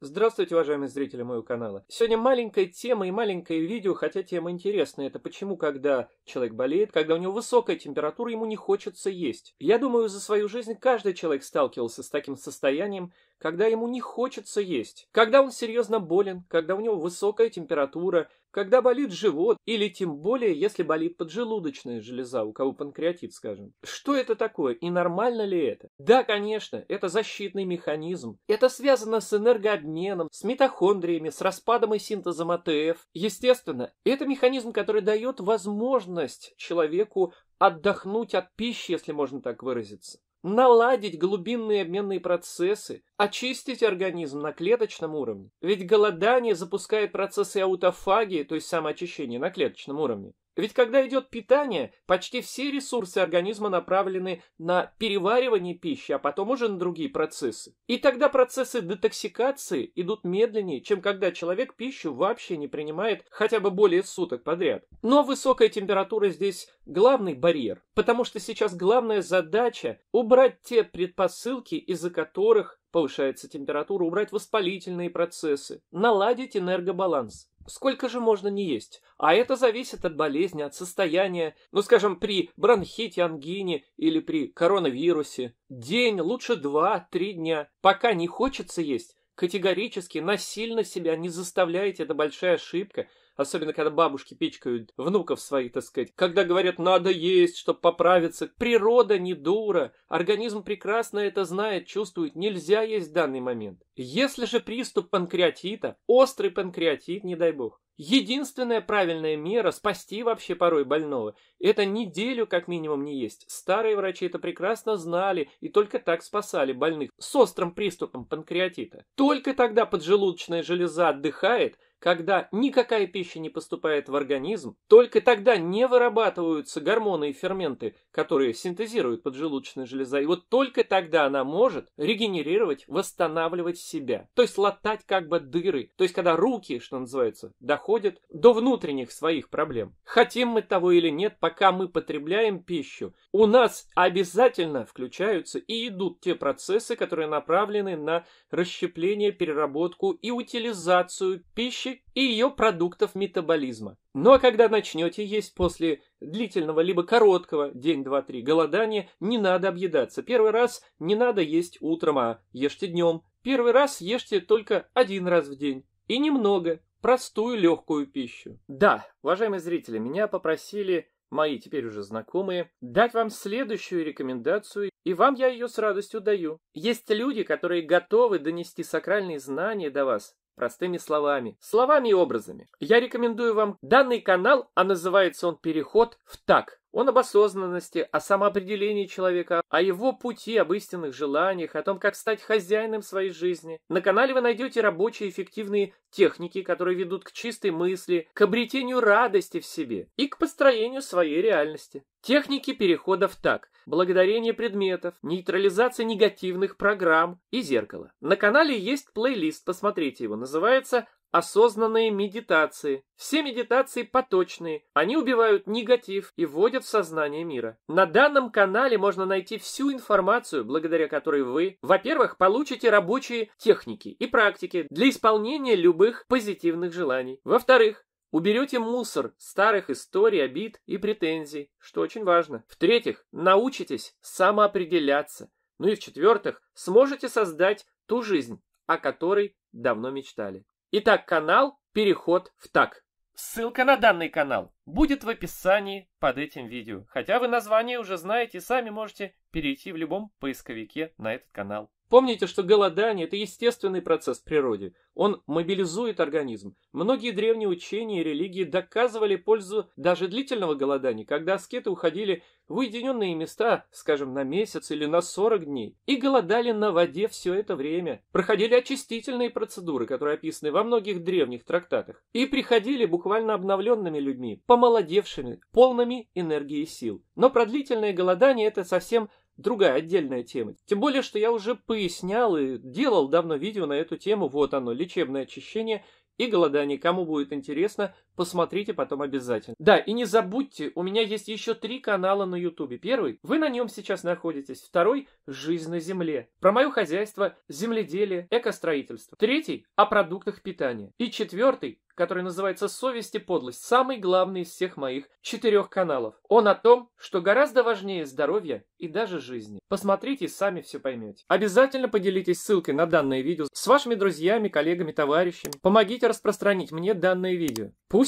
Здравствуйте, уважаемые зрители моего канала. Сегодня маленькая тема и маленькое видео, хотя тема интересная. Это почему, когда человек болеет, когда у него высокая температура, ему не хочется есть. Я думаю, за свою жизнь каждый человек сталкивался с таким состоянием, когда ему не хочется есть. Когда он серьезно болен, когда у него высокая температура, когда болит живот, или тем более, если болит поджелудочная железа, у кого панкреатит, скажем. Что это такое и нормально ли это? Да, конечно, это защитный механизм. Это связано с энергообменом, с митохондриями, с распадом и синтезом АТФ. Естественно, это механизм, который дает возможность человеку отдохнуть от пищи, если можно так выразиться наладить глубинные обменные процессы, очистить организм на клеточном уровне. Ведь голодание запускает процессы аутофагии, то есть самоочищения на клеточном уровне. Ведь когда идет питание, почти все ресурсы организма направлены на переваривание пищи, а потом уже на другие процессы. И тогда процессы детоксикации идут медленнее, чем когда человек пищу вообще не принимает хотя бы более суток подряд. Но высокая температура здесь главный барьер, потому что сейчас главная задача убрать те предпосылки, из-за которых повышается температура, убрать воспалительные процессы, наладить энергобаланс. Сколько же можно не есть? А это зависит от болезни, от состояния. Ну, скажем, при бронхите, ангине или при коронавирусе. День, лучше два-три дня. Пока не хочется есть, Категорически, насильно себя не заставляйте, это большая ошибка. Особенно, когда бабушки пичкают внуков своих, так сказать. Когда говорят, надо есть, чтобы поправиться. Природа не дура. Организм прекрасно это знает, чувствует. Нельзя есть в данный момент. Если же приступ панкреатита, острый панкреатит, не дай бог, Единственная правильная мера спасти вообще порой больного – это неделю как минимум не есть. Старые врачи это прекрасно знали и только так спасали больных с острым приступом панкреатита. Только тогда поджелудочная железа отдыхает – когда никакая пища не поступает в организм, только тогда не вырабатываются гормоны и ферменты, которые синтезируют поджелудочная железа, и вот только тогда она может регенерировать, восстанавливать себя, то есть латать как бы дыры, то есть когда руки, что называется, доходят до внутренних своих проблем. Хотим мы того или нет, пока мы потребляем пищу, у нас обязательно включаются и идут те процессы, которые направлены на расщепление, переработку и утилизацию пищи, пищи и ее продуктов метаболизма. Ну а когда начнете есть после длительного либо короткого день-два-три голодания, не надо объедаться. Первый раз не надо есть утром, а ешьте днем. Первый раз ешьте только один раз в день. И немного, простую легкую пищу. Да, уважаемые зрители, меня попросили мои теперь уже знакомые, дать вам следующую рекомендацию, и вам я ее с радостью даю. Есть люди, которые готовы донести сакральные знания до вас простыми словами, словами и образами. Я рекомендую вам данный канал, а называется он «Переход в так». Он об осознанности, о самоопределении человека, о его пути, об истинных желаниях, о том, как стать хозяином своей жизни. На канале вы найдете рабочие эффективные техники, которые ведут к чистой мысли, к обретению радости в себе и к построению своей реальности. Техники переходов так. Благодарение предметов, нейтрализация негативных программ и зеркало. На канале есть плейлист, посмотрите его, называется осознанные медитации. Все медитации поточные, они убивают негатив и вводят в сознание мира. На данном канале можно найти всю информацию, благодаря которой вы, во-первых, получите рабочие техники и практики для исполнения любых позитивных желаний. Во-вторых, Уберете мусор старых историй, обид и претензий, что очень важно. В-третьих, научитесь самоопределяться. Ну и в-четвертых, сможете создать ту жизнь, о которой давно мечтали. Итак, канал «Переход в так». Ссылка на данный канал будет в описании под этим видео. Хотя вы название уже знаете, сами можете перейти в любом поисковике на этот канал. Помните, что голодание – это естественный процесс в природе. Он мобилизует организм. Многие древние учения и религии доказывали пользу даже длительного голодания, когда аскеты уходили в уединенные места, скажем, на месяц или на 40 дней, и голодали на воде все это время. Проходили очистительные процедуры, которые описаны во многих древних трактатах, и приходили буквально обновленными людьми, помолодевшими, полными энергии и сил. Но продлительное голодание – это совсем другая отдельная тема. Тем более, что я уже пояснял и делал давно видео на эту тему. Вот оно, лечебное очищение и голодание. Кому будет интересно, Посмотрите потом обязательно. Да, и не забудьте, у меня есть еще три канала на ютубе. Первый, вы на нем сейчас находитесь. Второй, жизнь на земле. Про мое хозяйство, земледелие, экостроительство. Третий, о продуктах питания. И четвертый, который называется «Совесть и подлость», самый главный из всех моих четырех каналов. Он о том, что гораздо важнее здоровья и даже жизни. Посмотрите и сами все поймете. Обязательно поделитесь ссылкой на данное видео с вашими друзьями, коллегами, товарищами. Помогите распространить мне данное видео. Пусть